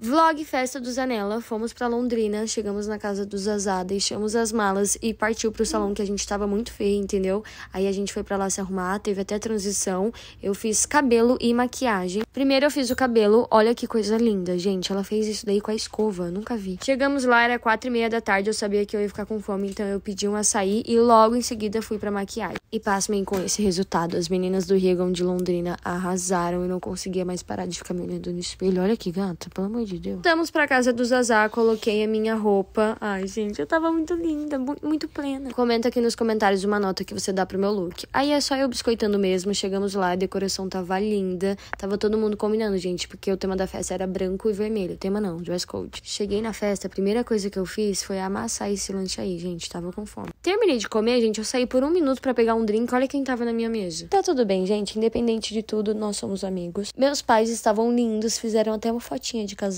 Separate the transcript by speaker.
Speaker 1: Vlog Festa do Zanella, fomos para Londrina, chegamos na casa do Zazá, deixamos as malas e partiu pro salão que a gente tava muito feio, entendeu? Aí a gente foi para lá se arrumar, teve até transição. Eu fiz cabelo e maquiagem. Primeiro eu fiz o cabelo, olha que coisa linda, gente. Ela fez isso daí com a escova, nunca vi. Chegamos lá, era quatro e meia da tarde, eu sabia que eu ia ficar com fome, então eu pedi um açaí e logo em seguida fui pra maquiagem. E pasmem com esse resultado, as meninas do Regão de Londrina arrasaram e não conseguia mais parar de ficar me olhando no espelho. Olha que gata, pelo amor de de Deus. Estamos pra casa do Zazá, coloquei a minha roupa. Ai, gente, eu tava muito linda, muito plena. Comenta aqui nos comentários uma nota que você dá pro meu look. Aí é só eu biscoitando mesmo, chegamos lá, a decoração tava linda. Tava todo mundo combinando, gente, porque o tema da festa era branco e vermelho. Tema não, dress code. Cheguei na festa, a primeira coisa que eu fiz foi amassar esse lanche aí, gente, tava com fome. Terminei de comer, gente, eu saí por um minuto para pegar um drink, olha quem tava na minha mesa. Tá tudo bem, gente, independente de tudo, nós somos amigos. Meus pais estavam lindos, fizeram até uma fotinha de casal